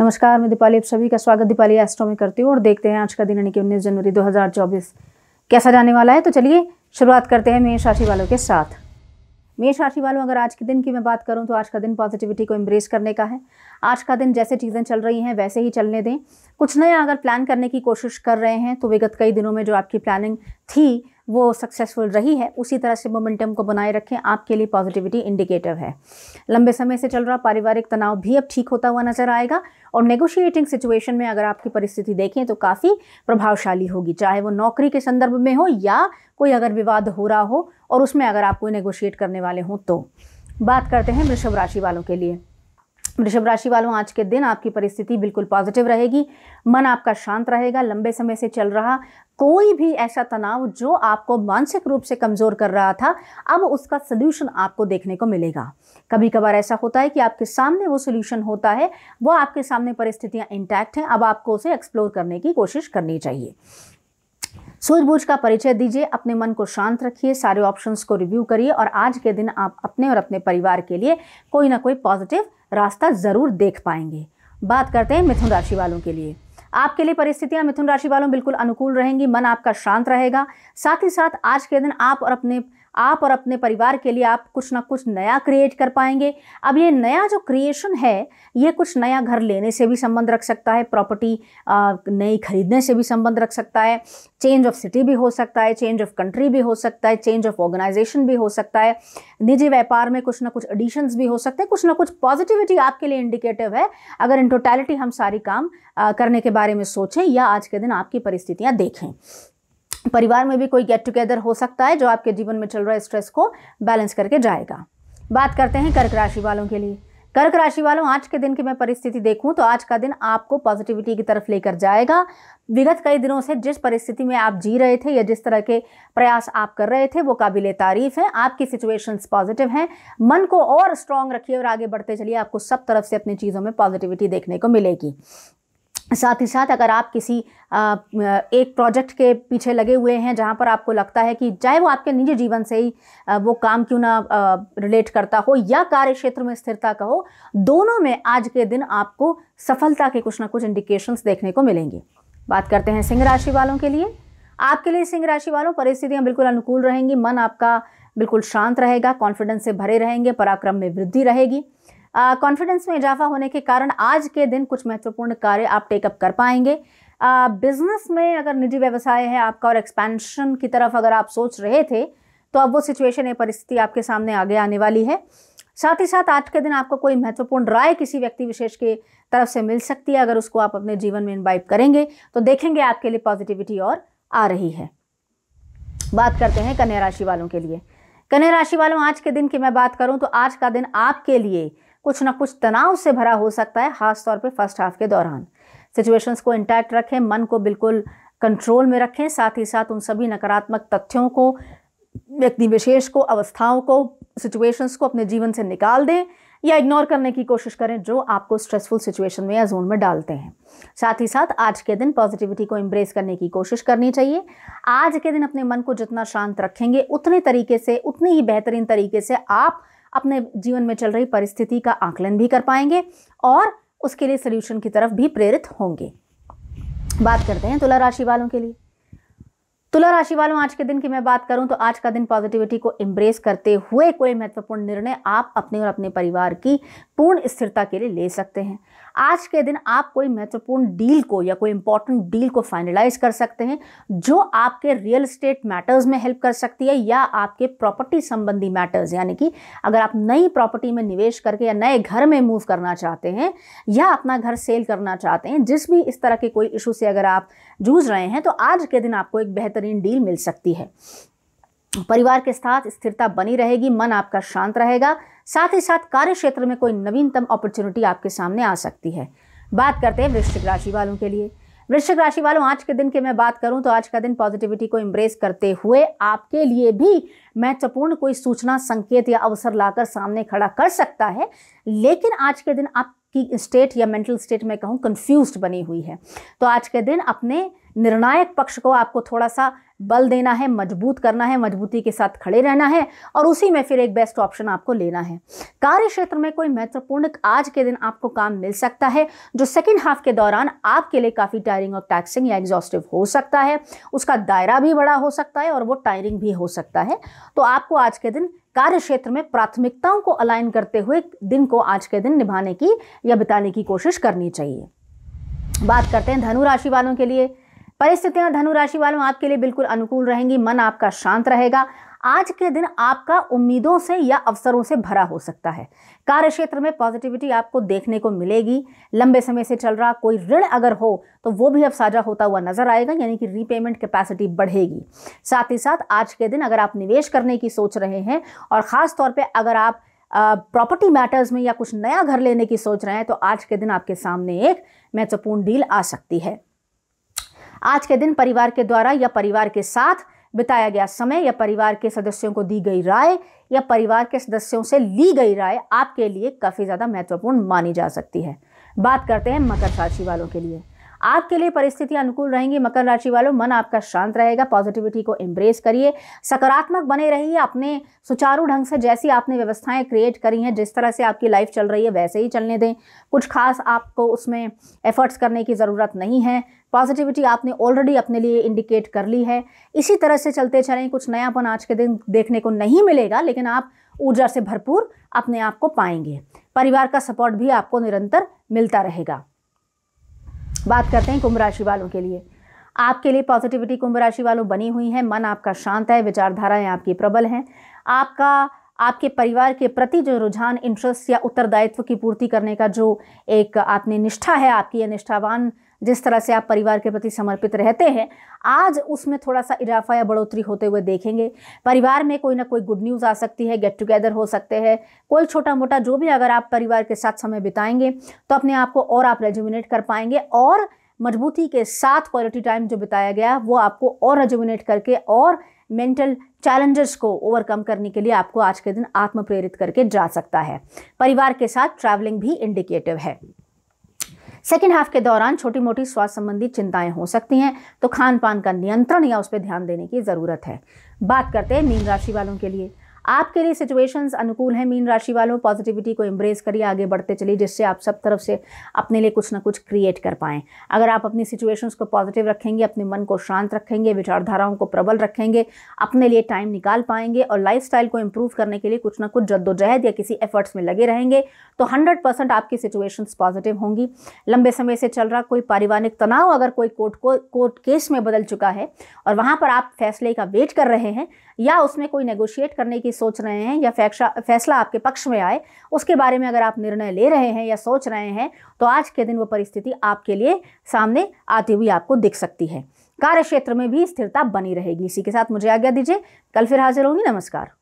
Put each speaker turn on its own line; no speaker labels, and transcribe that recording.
नमस्कार मैं दीपाली आप सभी का स्वागत दीपाली एस्ट्रो में करती हूँ और देखते हैं आज का दिन यानी कि उन्नीस जनवरी 2024 कैसा जाने वाला है तो चलिए शुरुआत करते हैं मेष राशि वालों के साथ मेष राशि वालों अगर आज के दिन की मैं बात करूं तो आज का दिन पॉजिटिविटी को एम्ब्रेस करने का है आज का दिन जैसे चीज़ें चल रही हैं वैसे ही चलने दें कुछ नया अगर प्लान करने की कोशिश कर रहे हैं तो विगत कई दिनों में जो आपकी प्लानिंग थी वो सक्सेसफुल रही है उसी तरह से मोमेंटम को बनाए रखें आपके लिए पॉजिटिविटी इंडिकेटर है लंबे समय से चल रहा पारिवारिक तनाव भी अब ठीक होता हुआ नजर आएगा और नेगोशिएटिंग सिचुएशन में अगर आपकी परिस्थिति देखें तो काफ़ी प्रभावशाली होगी चाहे वो नौकरी के संदर्भ में हो या कोई अगर विवाद हो रहा हो और उसमें अगर आप कोई नेगोशिएट करने वाले हों तो बात करते हैं वृषभ राशि वालों के लिए वृषभ राशि वालों आज के दिन आपकी परिस्थिति बिल्कुल पॉजिटिव रहेगी मन आपका शांत रहेगा लंबे समय से चल रहा कोई भी ऐसा तनाव जो आपको मानसिक रूप से कमज़ोर कर रहा था अब उसका सोल्यूशन आपको देखने को मिलेगा कभी कभार ऐसा होता है कि आपके सामने वो सोल्यूशन होता है वो आपके सामने परिस्थितियाँ इंटैक्ट हैं अब आपको उसे एक्सप्लोर करने की कोशिश करनी चाहिए सूझबूझ का परिचय दीजिए अपने मन को शांत रखिए सारे ऑप्शंस को रिव्यू करिए और आज के दिन आप अपने और अपने परिवार के लिए कोई ना कोई पॉजिटिव रास्ता ज़रूर देख पाएंगे बात करते हैं मिथुन राशि वालों के लिए आपके लिए परिस्थितियां मिथुन राशि वालों बिल्कुल अनुकूल रहेंगी मन आपका शांत रहेगा साथ ही साथ आज के दिन आप और अपने आप और अपने परिवार के लिए आप कुछ ना कुछ नया क्रिएट कर पाएंगे अब ये नया जो क्रिएशन है ये कुछ नया घर लेने से भी संबंध रख सकता है प्रॉपर्टी नई खरीदने से भी संबंध रख सकता है चेंज ऑफ सिटी भी हो सकता है चेंज ऑफ कंट्री भी हो सकता है चेंज ऑफ ऑर्गेनाइजेशन भी हो सकता है निजी व्यापार में कुछ ना कुछ एडिशंस भी हो सकते हैं कुछ ना कुछ पॉजिटिविटी आपके लिए इंडिकेटिव है अगर इन टोटैलिटी हम सारी काम करने के बारे में सोचें या आज के दिन आपकी परिस्थितियाँ देखें परिवार में भी कोई गेट टुगेदर हो सकता है जो आपके जीवन में चल रहा स्ट्रेस को बैलेंस करके जाएगा बात करते हैं कर्क राशि वालों के लिए कर्क राशि वालों आज के दिन की मैं परिस्थिति देखूं तो आज का दिन आपको पॉजिटिविटी की तरफ लेकर जाएगा विगत कई दिनों से जिस परिस्थिति में आप जी रहे थे या जिस तरह के प्रयास आप कर रहे थे वो काबिल तारीफ है आपकी सिचुएशंस पॉजिटिव हैं मन को और स्ट्रांग रखिए और आगे बढ़ते चलिए आपको सब तरफ से अपनी चीज़ों में पॉजिटिविटी देखने को मिलेगी साथ ही साथ अगर आप किसी एक प्रोजेक्ट के पीछे लगे हुए हैं जहाँ पर आपको लगता है कि चाहे वो आपके निजी जीवन से ही वो काम क्यों ना रिलेट करता हो या कार्य क्षेत्र में स्थिरता का हो दोनों में आज के दिन आपको सफलता के कुछ ना कुछ इंडिकेशंस देखने को मिलेंगे बात करते हैं सिंह राशि वालों के लिए आपके लिए सिंह राशि वालों परिस्थितियाँ बिल्कुल अनुकूल रहेंगी मन आपका बिल्कुल शांत रहेगा कॉन्फिडेंस से भरे रहेंगे पराक्रम में वृद्धि रहेगी कॉन्फिडेंस में इजाफा होने के कारण आज के दिन कुछ महत्वपूर्ण कार्य आप टेकअप कर पाएंगे बिजनेस में अगर निजी व्यवसाय है आपका और एक्सपेंशन की तरफ अगर आप सोच रहे थे तो अब वो सिचुएशन या परिस्थिति आपके सामने आगे आने वाली है साथ ही साथ आज के दिन आपको कोई महत्वपूर्ण राय किसी व्यक्ति विशेष के तरफ से मिल सकती है अगर उसको आप अपने जीवन में इन्वाइट करेंगे तो देखेंगे आपके लिए पॉजिटिविटी और आ रही है बात करते हैं कन्या राशि वालों के लिए कन्या राशि वालों आज के दिन की मैं बात करूं तो आज का दिन आपके लिए कुछ ना कुछ तनाव से भरा हो सकता है खास तौर फर्स्ट हाफ के दौरान सिचुएशंस को इंटैक्ट रखें मन को बिल्कुल कंट्रोल में रखें साथ ही साथ उन सभी नकारात्मक तथ्यों को व्यक्ति विशेष को अवस्थाओं को सिचुएशंस को अपने जीवन से निकाल दें या इग्नोर करने की कोशिश करें जो आपको स्ट्रेसफुल सिचुएशन में या जोन में डालते हैं साथ ही साथ आज के दिन पॉजिटिविटी को एम्ब्रेस करने की कोशिश करनी चाहिए आज के दिन अपने मन को जितना शांत रखेंगे उतने तरीके से उतने ही बेहतरीन तरीके से आप अपने जीवन में चल रही परिस्थिति का आकलन भी कर पाएंगे और उसके लिए सोल्यूशन की तरफ भी प्रेरित होंगे बात करते हैं तुला राशि वालों के लिए तुला राशि वालों आज के दिन की मैं बात करूं तो आज का दिन पॉजिटिविटी को एम्ब्रेस करते हुए कोई महत्वपूर्ण निर्णय आप अपने और अपने परिवार की पूर्ण स्थिरता के लिए ले सकते हैं आज के दिन आप कोई महत्वपूर्ण डील को या कोई इंपॉर्टेंट डील को फाइनलाइज कर सकते हैं जो आपके रियल इस्टेट मैटर्स में हेल्प कर सकती है या आपके प्रॉपर्टी संबंधी मैटर्स यानी कि अगर आप नई प्रॉपर्टी में निवेश करके या नए घर में मूव करना चाहते हैं या अपना घर सेल करना चाहते हैं जिस भी इस तरह के कोई इशू से अगर आप जूझ रहे हैं तो आज के दिन आपको एक बेहतरीन डील मिल सकती है परिवार के साथ स्थिरता बनी रहेगी मन आपका शांत रहेगा साथ ही साथ कार्य क्षेत्र में कोई नवीनतम अपॉर्चुनिटी आपके सामने आ सकती है बात करते हैं वृश्चिक राशि वालों के लिए वृश्चिक राशि वालों आज के दिन की मैं बात करूं तो आज का दिन पॉजिटिविटी को इम्ब्रेस करते हुए आपके लिए भी महत्वपूर्ण कोई सूचना संकेत या अवसर लाकर सामने खड़ा कर सकता है लेकिन आज के दिन आपकी स्टेट या मेंटल स्टेट में कहूँ कन्फ्यूज बनी हुई है तो आज के दिन अपने निर्णायक पक्ष को आपको थोड़ा सा बल देना है मजबूत करना है मजबूती के साथ खड़े रहना है और उसी में फिर एक बेस्ट ऑप्शन आपको लेना है कार्य क्षेत्र में कोई महत्वपूर्ण आज के दिन आपको काम मिल सकता है जो सेकेंड हाफ के दौरान आपके लिए काफ़ी टायरिंग और टैक्सिंग या एग्जॉस्टिव हो सकता है उसका दायरा भी बड़ा हो सकता है और वो टायरिंग भी हो सकता है तो आपको आज के दिन कार्य क्षेत्र में प्राथमिकताओं को अलाइन करते हुए दिन को आज के दिन निभाने की या बिताने की कोशिश करनी चाहिए बात करते हैं धनु राशि वालों के लिए परिस्थितियां धनु राशि वालों आपके लिए बिल्कुल अनुकूल रहेंगी मन आपका शांत रहेगा आज के दिन आपका उम्मीदों से या अवसरों से भरा हो सकता है कार्य क्षेत्र में पॉजिटिविटी आपको देखने को मिलेगी लंबे समय से चल रहा कोई ऋण अगर हो तो वो भी अब साझा होता हुआ नजर आएगा यानी कि रीपेमेंट कैपेसिटी बढ़ेगी साथ ही साथ आज के दिन अगर आप निवेश करने की सोच रहे हैं और ख़ास तौर पर अगर आप प्रॉपर्टी मैटर्स में या कुछ नया घर लेने की सोच रहे हैं तो आज के दिन आपके सामने एक महत्वपूर्ण डील आ सकती है आज के दिन परिवार के द्वारा या परिवार के साथ बिताया गया समय या परिवार के सदस्यों को दी गई राय या परिवार के सदस्यों से ली गई राय आपके लिए काफ़ी ज़्यादा महत्वपूर्ण मानी जा सकती है बात करते हैं मकर राशि वालों के लिए आपके लिए परिस्थितियां अनुकूल रहेंगी मकर राशि वालों मन आपका शांत रहेगा पॉजिटिविटी को एम्ब्रेस करिए सकारात्मक बने रहिए अपने सुचारू ढंग से जैसी आपने व्यवस्थाएं क्रिएट करी हैं जिस तरह से आपकी लाइफ चल रही है वैसे ही चलने दें कुछ खास आपको उसमें एफर्ट्स करने की ज़रूरत नहीं है पॉजिटिविटी आपने ऑलरेडी अपने लिए इंडिकेट कर ली है इसी तरह से चलते चलें कुछ नयापन आज के दिन देखने को नहीं मिलेगा लेकिन आप ऊर्जा से भरपूर अपने आप को पाएंगे परिवार का सपोर्ट भी आपको निरंतर मिलता रहेगा बात करते हैं कुंभ राशि वालों के लिए आपके लिए पॉजिटिविटी कुंभ राशि वालों बनी हुई है मन आपका शांत है विचारधाराएं आपकी प्रबल हैं आपका आपके परिवार के प्रति जो रुझान इंटरेस्ट या उत्तरदायित्व की पूर्ति करने का जो एक आपने निष्ठा है आपकी या निष्ठावान जिस तरह से आप परिवार के प्रति समर्पित रहते हैं आज उसमें थोड़ा सा इजाफा या बढ़ोतरी होते हुए देखेंगे परिवार में कोई ना कोई गुड न्यूज़ आ सकती है गेट टुगेदर हो सकते हैं कोई छोटा मोटा जो भी अगर आप परिवार के साथ समय बिताएंगे तो अपने आप को और आप रेजुमिनेट कर पाएंगे और मजबूती के साथ क्वालिटी टाइम जो बिताया गया वो आपको और रेजुमिनेट करके और मेंटल चैलेंजेस को ओवरकम करने के लिए आपको आज के दिन आत्म प्रेरित करके जा सकता है परिवार के साथ ट्रैवलिंग भी इंडिकेटिव है सेकेंड हाफ के दौरान छोटी मोटी स्वास्थ्य संबंधी चिंताएं हो सकती हैं तो खान पान का नियंत्रण या उस पर ध्यान देने की ज़रूरत है बात करते हैं मीन राशि वालों के लिए आपके लिए सिचुएशंस अनुकूल हैं मीन राशि वालों पॉजिटिविटी को एम्ब्रेस करिए आगे बढ़ते चलिए जिससे आप सब तरफ से अपने लिए कुछ ना कुछ क्रिएट कर पाएँ अगर आप अपनी सिचुएशंस को पॉजिटिव रखेंगे अपने मन को शांत रखेंगे विचारधाराओं को प्रबल रखेंगे अपने लिए टाइम निकाल पाएंगे और लाइफ को इम्प्रूव करने के लिए कुछ ना कुछ जद्दोजहद या किसी एफर्ट्स में लगे रहेंगे तो हंड्रेड परसेंट आपकी सिचुएशंस पॉजिटिव होंगी लंबे समय से चल रहा कोई पारिवारिक तनाव अगर कोई कोर्ट को कोर्ट केस में बदल चुका है और वहाँ पर आप फैसले का वेट कर रहे हैं या उसमें कोई नेगोशिएट करने की सोच रहे हैं या फैसला आपके पक्ष में आए उसके बारे में अगर आप निर्णय ले रहे हैं या सोच रहे हैं तो आज के दिन वो परिस्थिति आपके लिए सामने आती हुई आपको दिख सकती है कार्य क्षेत्र में भी स्थिरता बनी रहेगी इसी के साथ मुझे आज्ञा दीजिए कल फिर हाजिर होंगी नमस्कार